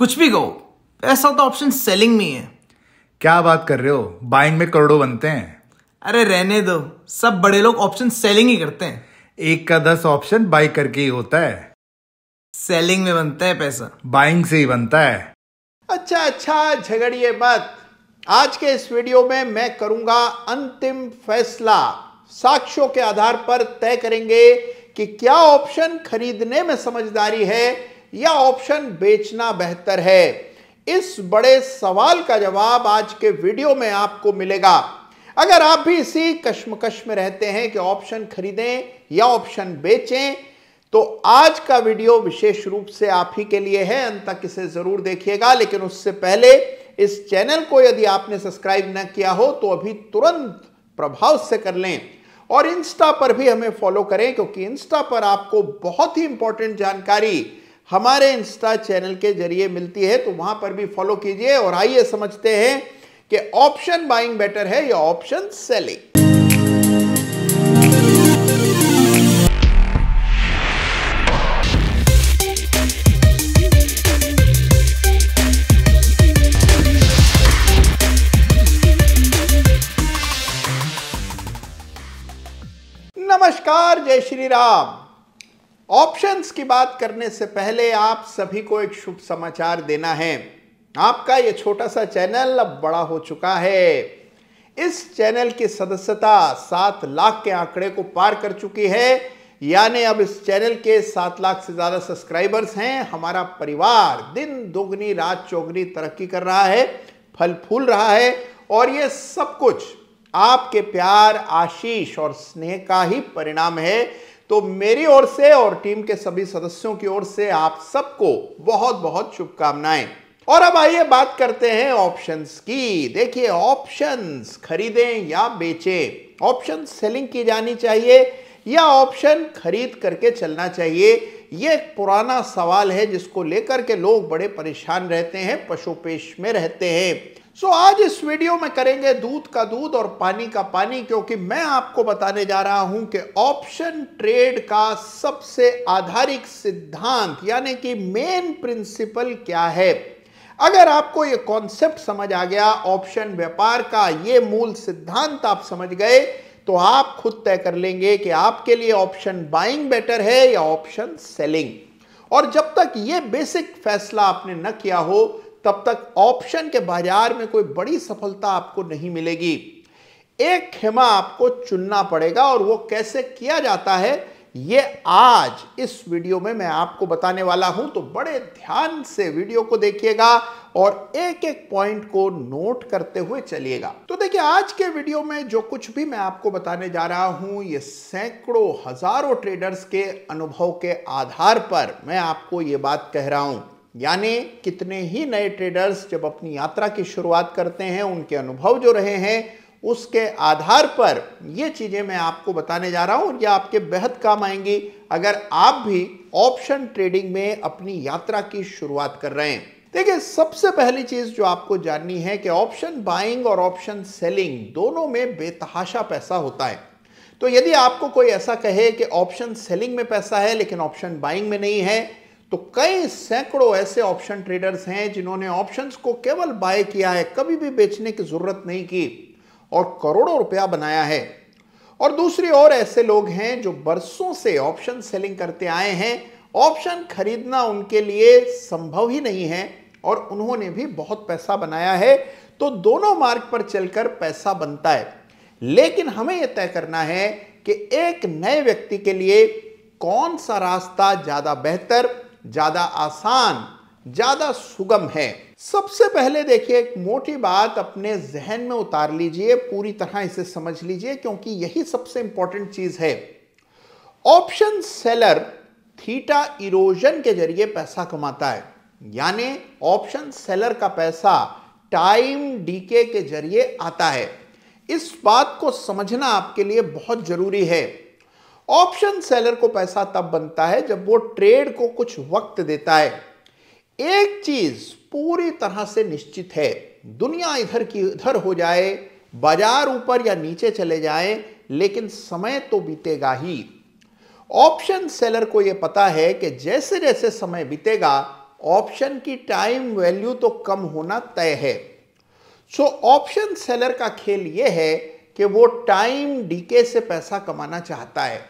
कुछ भी कहो ऐसा तो ऑप्शन सेलिंग में है क्या बात कर रहे हो बाइंग में करोड़ों बनते हैं अरे रहने दो सब बड़े लोग ऑप्शन सेलिंग ही करते हैं एक का दस ऑप्शन बाई करके ही होता है सेलिंग में बनता है पैसा बाइंग से ही बनता है अच्छा अच्छा झगड़िए मत आज के इस वीडियो में मैं करूंगा अंतिम फैसला साक्ष्यों के आधार पर तय करेंगे कि क्या ऑप्शन खरीदने में समझदारी है या ऑप्शन बेचना बेहतर है इस बड़े सवाल का जवाब आज के वीडियो में आपको मिलेगा अगर आप भी इसी कश्मकश में रहते हैं कि ऑप्शन खरीदें या ऑप्शन बेचें तो आज का वीडियो विशेष रूप से आप ही के लिए है अंत तक इसे जरूर देखिएगा लेकिन उससे पहले इस चैनल को यदि आपने सब्सक्राइब न किया हो तो अभी तुरंत प्रभाव से कर लें और इंस्टा पर भी हमें फॉलो करें क्योंकि इंस्टा पर आपको बहुत ही इंपॉर्टेंट जानकारी हमारे इंस्टा चैनल के जरिए मिलती है तो वहां पर भी फॉलो कीजिए और आइए समझते हैं कि ऑप्शन बाइंग बेटर है या ऑप्शन सेलिंग नमस्कार जय श्री राम ऑप्शंस की बात करने से पहले आप सभी को एक शुभ समाचार देना है आपका यह छोटा सा चैनल अब बड़ा हो चुका है इस चैनल की सदस्यता सात लाख के आंकड़े को पार कर चुकी है यानी अब इस चैनल के सात लाख से ज़्यादा सब्सक्राइबर्स हैं हमारा परिवार दिन दोगुनी रात चौगुनी तरक्की कर रहा है फल फूल रहा है और ये सब कुछ आपके प्यार आशीष और स्नेह का ही परिणाम है तो मेरी ओर से और टीम के सभी सदस्यों की ओर से आप सबको बहुत बहुत शुभकामनाएं और अब आइए बात करते हैं ऑप्शंस की देखिए ऑप्शंस खरीदें या बेचें ऑप्शन सेलिंग की जानी चाहिए या ऑप्शन खरीद करके चलना चाहिए ये एक पुराना सवाल है जिसको लेकर के लोग बड़े परेशान रहते हैं पशुपेश में रहते हैं सो so, आज इस वीडियो में करेंगे दूध का दूध और पानी का पानी क्योंकि मैं आपको बताने जा रहा हूं कि ऑप्शन ट्रेड का सबसे आधारिक सिद्धांत यानी कि मेन प्रिंसिपल क्या है अगर आपको ये कॉन्सेप्ट समझ आ गया ऑप्शन व्यापार का ये मूल सिद्धांत आप समझ गए तो आप खुद तय कर लेंगे कि आपके लिए ऑप्शन बाइंग बेटर है या ऑप्शन सेलिंग और जब तक ये बेसिक फैसला आपने न किया हो तब तक ऑप्शन के बाजार में कोई बड़ी सफलता आपको नहीं मिलेगी एक खेमा आपको चुनना पड़ेगा और वो कैसे किया जाता है ये आज इस वीडियो में मैं आपको बताने वाला हूं तो बड़े ध्यान से वीडियो को देखिएगा और एक एक पॉइंट को नोट करते हुए चलिएगा तो देखिए आज के वीडियो में जो कुछ भी मैं आपको बताने जा रहा हूं ये सैकड़ों हजारों ट्रेडर्स के अनुभव के आधार पर मैं आपको ये बात कह रहा हूं यानी कितने ही नए ट्रेडर्स जब अपनी यात्रा की शुरुआत करते हैं उनके अनुभव जो रहे हैं उसके आधार पर ये चीज़ें मैं आपको बताने जा रहा हूँ और ये आपके बेहद काम आएंगी अगर आप भी ऑप्शन ट्रेडिंग में अपनी यात्रा की शुरुआत कर रहे हैं देखिए सबसे पहली चीज़ जो आपको जाननी है कि ऑप्शन बाइंग और ऑप्शन सेलिंग दोनों में बेतहाशा पैसा होता है तो यदि आपको कोई ऐसा कहे कि ऑप्शन सेलिंग में पैसा है लेकिन ऑप्शन बाइंग में नहीं है तो कई सैकड़ों ऐसे ऑप्शन ट्रेडर्स हैं जिन्होंने ऑप्शंस को केवल बाय किया है कभी भी बेचने की ज़रूरत नहीं की और करोड़ों रुपया बनाया है और दूसरी ओर ऐसे लोग हैं जो बरसों से ऑप्शन सेलिंग करते आए हैं ऑप्शन खरीदना उनके लिए संभव ही नहीं है और उन्होंने भी बहुत पैसा बनाया है तो दोनों मार्ग पर चलकर पैसा बनता है लेकिन हमें यह तय करना है कि एक नए व्यक्ति के लिए कौन सा रास्ता ज़्यादा बेहतर ज़्यादा आसान ज़्यादा सुगम है सबसे पहले देखिए एक मोटी बात अपने जहन में उतार लीजिए पूरी तरह इसे समझ लीजिए क्योंकि यही सबसे इंपॉर्टेंट चीज़ है ऑप्शन सेलर थीटा इरोजन के जरिए पैसा कमाता है यानी ऑप्शन सेलर का पैसा टाइम डीके के जरिए आता है इस बात को समझना आपके लिए बहुत जरूरी है ऑप्शन सेलर को पैसा तब बनता है जब वो ट्रेड को कुछ वक्त देता है एक चीज पूरी तरह से निश्चित है दुनिया इधर की उधर हो जाए बाजार ऊपर या नीचे चले जाए लेकिन समय तो बीतेगा ही ऑप्शन सेलर को यह पता है कि जैसे जैसे समय बीतेगा ऑप्शन की टाइम वैल्यू तो कम होना तय है सो ऑप्शन सेलर का खेल ये है कि वो टाइम डीके से पैसा कमाना चाहता है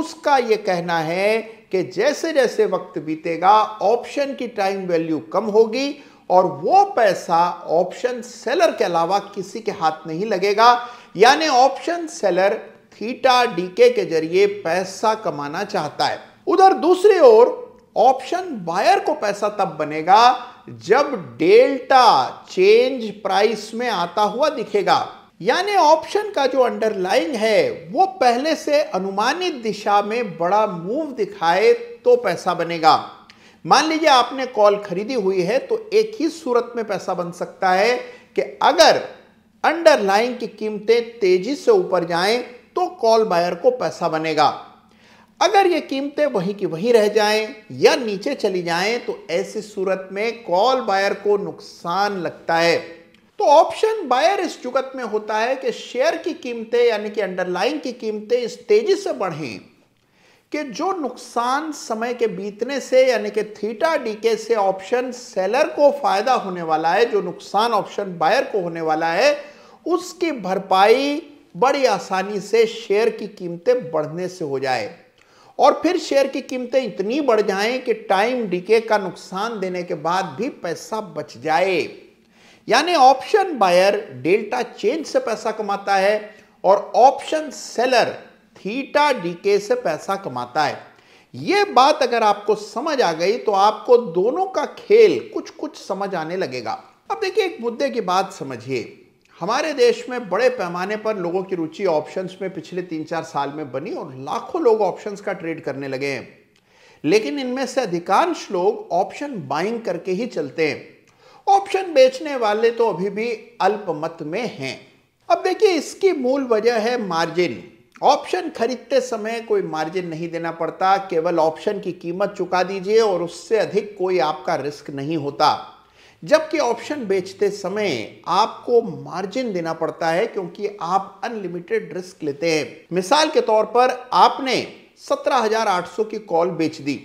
उसका ये कहना है कि जैसे जैसे वक्त बीतेगा ऑप्शन की टाइम वैल्यू कम होगी और वो पैसा ऑप्शन सेलर के अलावा किसी के हाथ नहीं लगेगा यानी ऑप्शन सेलर थीटा डीके के जरिए पैसा कमाना चाहता है उधर दूसरी ओर ऑप्शन बायर को पैसा तब बनेगा जब डेल्टा चेंज प्राइस में आता हुआ दिखेगा यानी ऑप्शन का जो अंडरलाइंग है वो पहले से अनुमानित दिशा में बड़ा मूव दिखाए तो पैसा बनेगा मान लीजिए आपने कॉल खरीदी हुई है तो एक ही सूरत में पैसा बन सकता है कि अगर अंडरलाइंग की कीमतें तेजी से ऊपर जाएं तो कॉल बायर को पैसा बनेगा अगर ये कीमतें वहीं की वहीं रह जाएं या नीचे चली जाएं तो ऐसी सूरत में कॉल बायर को नुकसान लगता है तो ऑप्शन बायर इस जुगत में होता है कि शेयर की कीमतें यानी कि अंडरलाइन की कीमतें इस तेजी से बढ़ें कि जो नुकसान समय के बीतने से यानी कि थीटा डीके से ऑप्शन सेलर को फायदा होने वाला है जो नुकसान ऑप्शन बायर को होने वाला है उसकी भरपाई बड़ी आसानी से शेयर की कीमतें बढ़ने से हो जाए और फिर शेयर की कीमतें इतनी बढ़ जाएं कि टाइम डिके का नुकसान देने के बाद भी पैसा बच जाए यानी ऑप्शन बायर डेल्टा चेंज से पैसा कमाता है और ऑप्शन सेलर थीटा डीके से पैसा कमाता है ये बात अगर आपको समझ आ गई तो आपको दोनों का खेल कुछ कुछ समझ आने लगेगा अब देखिए एक मुद्दे की बात समझिए हमारे देश में बड़े पैमाने पर लोगों की रुचि ऑप्शंस में पिछले तीन चार साल में बनी और लाखों लोग ऑप्शंस का ट्रेड करने लगे हैं लेकिन इनमें से अधिकांश लोग ऑप्शन बाइंग करके ही चलते हैं ऑप्शन बेचने वाले तो अभी भी अल्पमत में हैं अब देखिए इसकी मूल वजह है मार्जिन ऑप्शन खरीदते समय कोई मार्जिन नहीं देना पड़ता केवल ऑप्शन की कीमत चुका दीजिए और उससे अधिक कोई आपका रिस्क नहीं होता जबकि ऑप्शन बेचते समय आपको मार्जिन देना पड़ता है क्योंकि आप अनलिमिटेड रिस्क लेते हैं मिसाल के तौर पर आपने 17,800 की कॉल बेच दी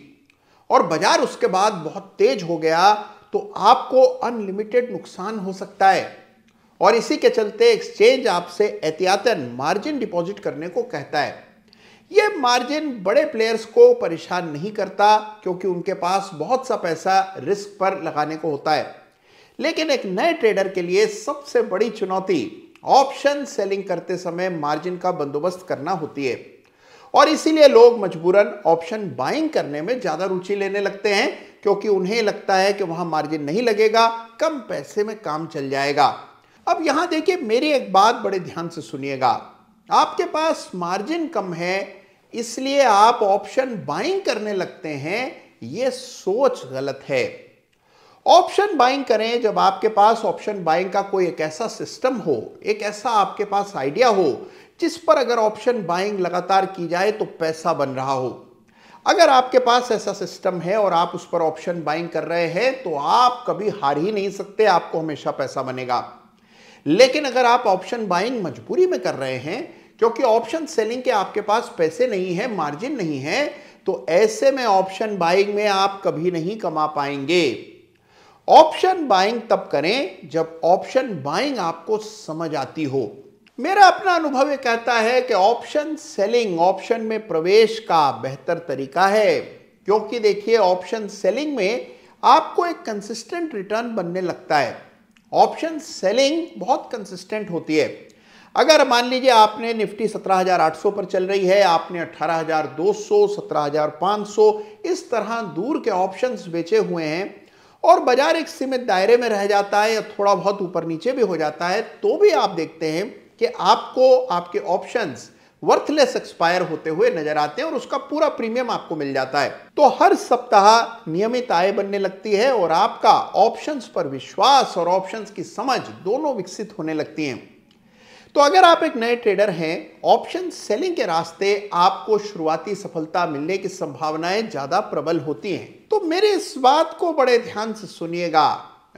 और बाजार उसके बाद बहुत तेज हो गया तो आपको अनलिमिटेड नुकसान हो सकता है और इसी के चलते एक्सचेंज आपसे एहतियातन मार्जिन डिपॉजिट करने को कहता है ये मार्जिन बड़े प्लेयर्स को परेशान नहीं करता क्योंकि उनके पास बहुत सा पैसा रिस्क पर लगाने को होता है लेकिन एक नए ट्रेडर के लिए सबसे बड़ी चुनौती ऑप्शन सेलिंग करते समय मार्जिन का बंदोबस्त करना होती है और इसीलिए लोग मजबूरन ऑप्शन बाइंग करने में ज़्यादा रुचि लेने लगते हैं क्योंकि उन्हें लगता है कि वहां मार्जिन नहीं लगेगा कम पैसे में काम चल जाएगा अब यहां देखिए मेरी एक बात बड़े ध्यान से सुनिएगा आपके पास मार्जिन कम है इसलिए आप ऑप्शन बाइंग करने लगते हैं यह सोच गलत है ऑप्शन बाइंग करें जब आपके पास ऑप्शन बाइंग का कोई एक ऐसा सिस्टम हो एक ऐसा आपके पास आइडिया हो जिस पर अगर ऑप्शन बाइंग लगातार की जाए तो पैसा बन रहा हो अगर आपके पास ऐसा सिस्टम है और आप उस पर ऑप्शन बाइंग कर रहे हैं तो आप कभी हार ही नहीं सकते आपको हमेशा पैसा बनेगा लेकिन अगर आप ऑप्शन बाइंग मजबूरी में कर रहे हैं क्योंकि ऑप्शन सेलिंग के आपके पास पैसे नहीं है मार्जिन नहीं है तो ऐसे में ऑप्शन बाइंग में आप कभी नहीं कमा पाएंगे ऑप्शन बाइंग तब करें जब ऑप्शन बाइंग आपको समझ आती हो मेरा अपना अनुभव यह कहता है कि ऑप्शन सेलिंग ऑप्शन में प्रवेश का बेहतर तरीका है क्योंकि देखिए ऑप्शन सेलिंग में आपको एक कंसिस्टेंट रिटर्न बनने लगता है ऑप्शन सेलिंग बहुत कंसिस्टेंट होती है अगर मान लीजिए आपने निफ्टी 17,800 पर चल रही है आपने 18,200, 17,500 इस तरह दूर के ऑप्शंस बेचे हुए हैं और बाजार एक सीमित दायरे में रह जाता है या थोड़ा बहुत ऊपर नीचे भी हो जाता है तो भी आप देखते हैं कि आपको आपके ऑप्शंस वर्थलेस एक्सपायर होते हुए नजर आते हैं और उसका पूरा प्रीमियम आपको मिल जाता है तो हर सप्ताह नियमित आय बनने लगती है और आपका ऑप्शंस पर विश्वास और ऑप्शंस की समझ दोनों विकसित होने लगती हैं तो अगर आप एक नए ट्रेडर हैं ऑप्शन सेलिंग के रास्ते आपको शुरुआती सफलता मिलने की संभावनाएं ज़्यादा प्रबल होती हैं तो मेरे इस बात को बड़े ध्यान से सुनिएगा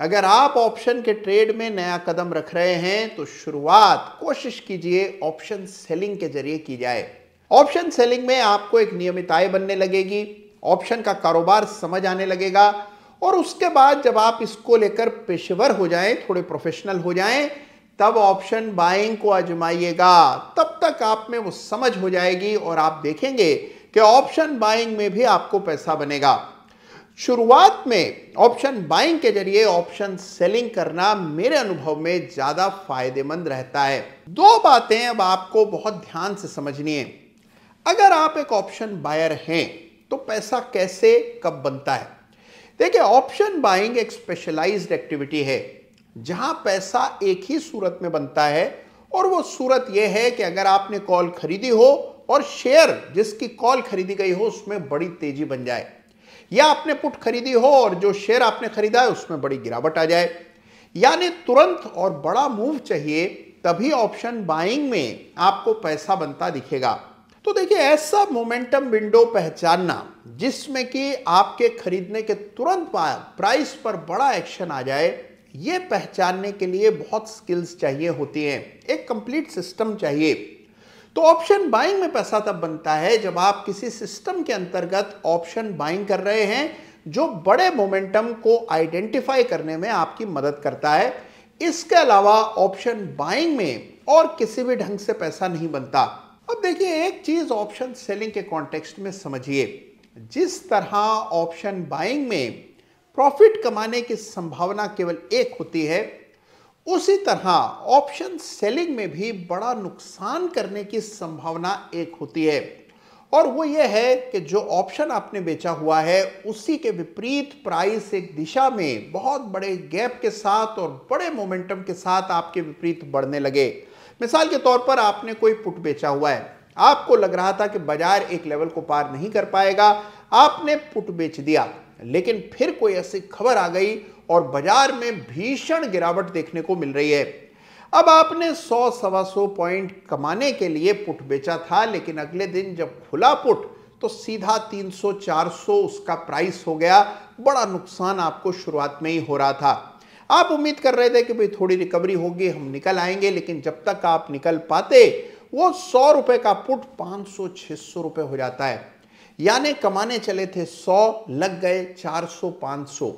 अगर आप ऑप्शन के ट्रेड में नया कदम रख रहे हैं तो शुरुआत कोशिश कीजिए ऑप्शन सेलिंग के जरिए की जाए ऑप्शन सेलिंग में आपको एक नियमित आय बनने लगेगी ऑप्शन का कारोबार समझ आने लगेगा और उसके बाद जब आप इसको लेकर पेशेवर हो जाएं थोड़े प्रोफेशनल हो जाएं तब ऑप्शन बाइंग को आजमाइएगा तब तक आप में वो समझ हो जाएगी और आप देखेंगे कि ऑप्शन बाइंग में भी आपको पैसा बनेगा शुरुआत में ऑप्शन बाइंग के जरिए ऑप्शन सेलिंग करना मेरे अनुभव में ज़्यादा फायदेमंद रहता है दो बातें अब आपको बहुत ध्यान से समझनी है अगर आप एक ऑप्शन बायर हैं तो पैसा कैसे कब बनता है देखिए ऑप्शन बाइंग एक स्पेशलाइज्ड एक्टिविटी है जहां पैसा एक ही सूरत में बनता है और वो सूरत यह है कि अगर आपने कॉल खरीदी हो और शेयर जिसकी कॉल खरीदी गई हो उसमें बड़ी तेजी बन जाए या आपने पुट खरीदी हो और जो शेयर आपने खरीदा है उसमें बड़ी गिरावट आ जाए यानी तुरंत और बड़ा मूव चाहिए तभी ऑप्शन बाइंग में आपको पैसा बनता दिखेगा तो देखिए ऐसा मोमेंटम विंडो पहचानना जिसमें कि आपके खरीदने के तुरंत बाद प्राइस पर बड़ा एक्शन आ जाए ये पहचानने के लिए बहुत स्किल्स चाहिए होती हैं एक कंप्लीट सिस्टम चाहिए तो ऑप्शन बाइंग में पैसा तब बनता है जब आप किसी सिस्टम के अंतर्गत ऑप्शन बाइंग कर रहे हैं जो बड़े मोमेंटम को आइडेंटिफाई करने में आपकी मदद करता है इसके अलावा ऑप्शन बाइंग में और किसी भी ढंग से पैसा नहीं बनता अब देखिए एक चीज ऑप्शन सेलिंग के कॉन्टेक्स्ट में समझिए जिस तरह ऑप्शन बाइंग में प्रॉफिट कमाने की संभावना केवल एक होती है उसी तरह ऑप्शन सेलिंग में भी बड़ा नुकसान करने की संभावना एक होती है और वो ये है कि जो ऑप्शन आपने बेचा हुआ है उसी के विपरीत प्राइस एक दिशा में बहुत बड़े गैप के साथ और बड़े मोमेंटम के साथ आपके विपरीत बढ़ने लगे मिसाल के तौर पर आपने कोई पुट बेचा हुआ है आपको लग रहा था कि बाजार एक लेवल को पार नहीं कर पाएगा आपने पुट बेच दिया लेकिन फिर कोई ऐसी खबर आ गई और बाजार में भीषण गिरावट देखने को मिल रही है अब आपने सौ सवा सौ पॉइंट कमाने के लिए पुट बेचा था लेकिन अगले दिन जब खुला पुट तो सीधा 300 400 उसका प्राइस हो गया बड़ा नुकसान आपको शुरुआत में ही हो रहा था आप उम्मीद कर रहे थे कि भाई थोड़ी रिकवरी होगी हम निकल आएंगे लेकिन जब तक आप निकल पाते वो सौ रुपए का पुट पांच सौ छः सौ रुपये हो जाता है यानी कमाने चले थे 100 लग गए 400 500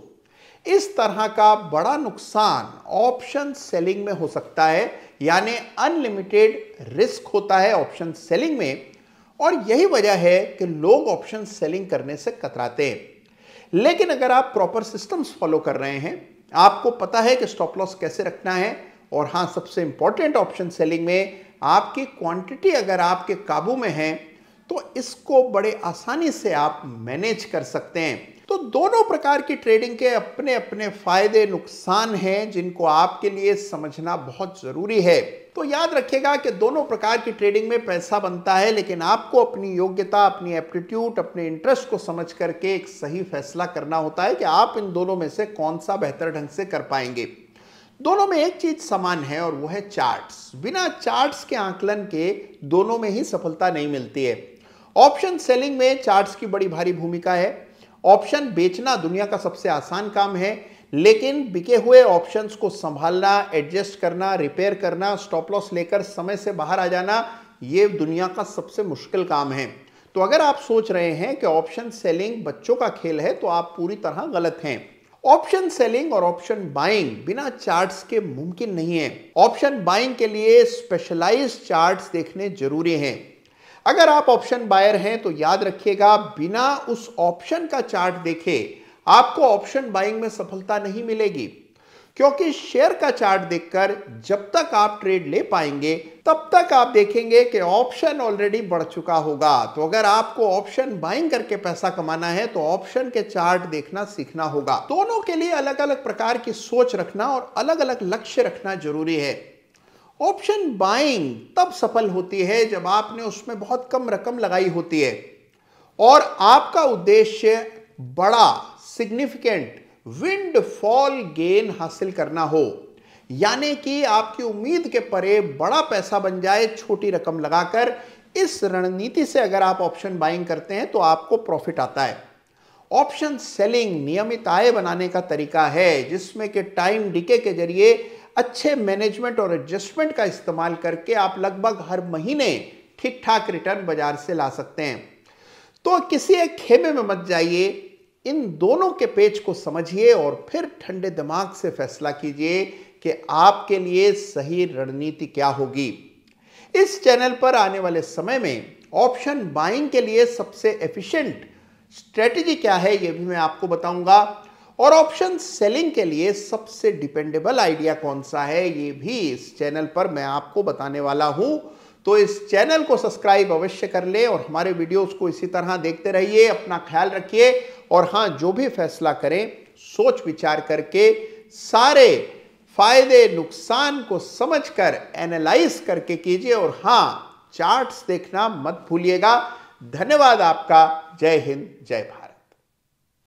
इस तरह का बड़ा नुकसान ऑप्शन सेलिंग में हो सकता है यानी अनलिमिटेड रिस्क होता है ऑप्शन सेलिंग में और यही वजह है कि लोग ऑप्शन सेलिंग करने से कतराते हैं लेकिन अगर आप प्रॉपर सिस्टम्स फॉलो कर रहे हैं आपको पता है कि स्टॉप लॉस कैसे रखना है और हाँ सबसे इंपॉर्टेंट ऑप्शन सेलिंग में आपकी क्वांटिटी अगर आपके काबू में है तो इसको बड़े आसानी से आप मैनेज कर सकते हैं तो दोनों प्रकार की ट्रेडिंग के अपने अपने फायदे नुकसान हैं जिनको आपके लिए समझना बहुत ज़रूरी है तो याद रखिएगा कि दोनों प्रकार की ट्रेडिंग में पैसा बनता है लेकिन आपको अपनी योग्यता अपनी एप्टीट्यूड अपने इंटरेस्ट को समझ करके एक सही फैसला करना होता है कि आप इन दोनों में से कौन सा बेहतर ढंग से कर पाएंगे दोनों में एक चीज समान है और वो है चार्ट्स बिना चार्ट्स के आंकलन के दोनों में ही सफलता नहीं मिलती है ऑप्शन सेलिंग में चार्ट्स की बड़ी भारी भूमिका है ऑप्शन बेचना दुनिया का सबसे आसान काम है लेकिन बिके हुए ऑप्शंस को संभालना एडजस्ट करना रिपेयर करना स्टॉप लॉस लेकर समय से बाहर आ जाना ये दुनिया का सबसे मुश्किल काम है तो अगर आप सोच रहे हैं कि ऑप्शन सेलिंग बच्चों का खेल है तो आप पूरी तरह गलत हैं ऑप्शन सेलिंग और ऑप्शन बाइंग बिना चार्ट्स के मुमकिन नहीं है ऑप्शन बाइंग के लिए स्पेशलाइज चार्ट्स देखने जरूरी हैं अगर आप ऑप्शन बायर हैं तो याद रखिएगा बिना उस ऑप्शन का चार्ट देखे आपको ऑप्शन बाइंग में सफलता नहीं मिलेगी क्योंकि शेयर का चार्ट देखकर जब तक आप ट्रेड ले पाएंगे तब तक आप देखेंगे कि ऑप्शन ऑलरेडी बढ़ चुका होगा तो अगर आपको ऑप्शन बाइंग करके पैसा कमाना है तो ऑप्शन के चार्ट देखना सीखना होगा दोनों के लिए अलग अलग प्रकार की सोच रखना और अलग अलग लक्ष्य रखना जरूरी है ऑप्शन बाइंग तब सफल होती है जब आपने उसमें बहुत कम रकम लगाई होती है और आपका उद्देश्य बड़ा सिग्निफिकेंट विंडफॉल गेन हासिल करना हो यानी कि आपकी उम्मीद के परे बड़ा पैसा बन जाए छोटी रकम लगाकर इस रणनीति से अगर आप ऑप्शन बाइंग करते हैं तो आपको प्रॉफिट आता है ऑप्शन सेलिंग नियमित आय बनाने का तरीका है जिसमें कि टाइम डीके के जरिए अच्छे मैनेजमेंट और एडजस्टमेंट का इस्तेमाल करके आप लगभग हर महीने ठीक ठाक रिटर्न बाजार से ला सकते हैं तो किसी एक खेमे में मत जाइए इन दोनों के पेज को समझिए और फिर ठंडे दिमाग से फैसला कीजिए कि आपके लिए सही रणनीति क्या होगी इस चैनल पर आने वाले समय में ऑप्शन बाइंग के लिए सबसे एफिशिएंट स्ट्रेटजी क्या है यह भी मैं आपको बताऊंगा और ऑप्शन सेलिंग के लिए सबसे डिपेंडेबल आइडिया कौन सा है ये भी इस चैनल पर मैं आपको बताने वाला हूं तो इस चैनल को सब्सक्राइब अवश्य कर ले और हमारे वीडियोस को इसी तरह देखते रहिए अपना ख्याल रखिए और हाँ जो भी फैसला करें सोच विचार करके सारे फायदे नुकसान को समझकर एनालाइज करके कीजिए और हाँ चार्ट्स देखना मत भूलिएगा धन्यवाद आपका जय हिंद जय भारत